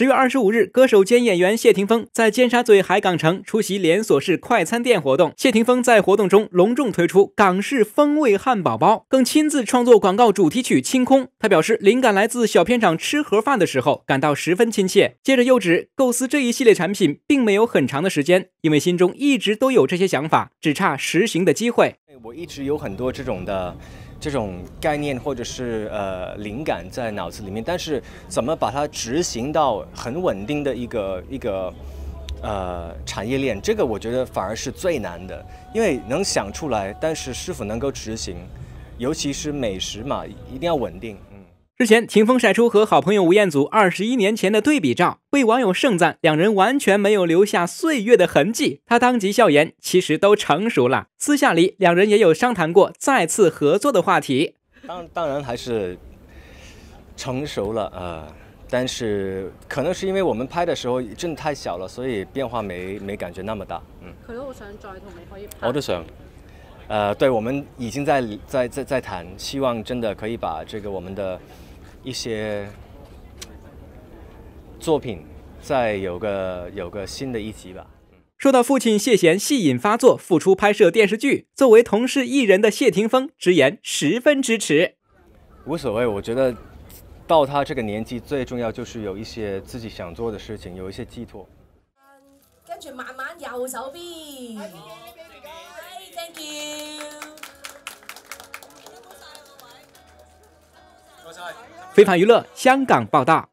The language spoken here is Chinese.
十月二十五日，歌手兼演员谢霆锋在尖沙咀海港城出席连锁式快餐店活动。谢霆锋在活动中隆重推出港式风味汉堡包，更亲自创作广告主题曲《清空》。他表示，灵感来自小片场吃盒饭的时候，感到十分亲切。接着又指构思这一系列产品并没有很长的时间，因为心中一直都有这些想法，只差实行的机会。我一直有很多这种的。这种概念或者是呃灵感在脑子里面，但是怎么把它执行到很稳定的一个一个呃产业链，这个我觉得反而是最难的，因为能想出来，但是是否能够执行，尤其是美食嘛，一定要稳定。之前，霆锋晒出和好朋友吴彦祖二十一年前的对比照，被网友盛赞，两人完全没有留下岁月的痕迹。他当即笑言：“其实都成熟了。”私下里，两人也有商谈过再次合作的话题。当当然还是成熟了呃，但是可能是因为我们拍的时候真的太小了，所以变化没没感觉那么大。嗯，想再同你拍。我都想，呃，对我们已经在在在在谈，希望真的可以把这个我们的。一些作品，再有个有个新的一集吧。说到父亲谢贤戏瘾发作，复出拍摄电视剧，作为同事艺人的谢霆锋直言十分支持。无所谓，我觉得到他这个年纪，最重要就是有一些自己想做的事情，有一些寄托。跟住慢慢右手边，t h a n k you。非凡娱乐香港报道。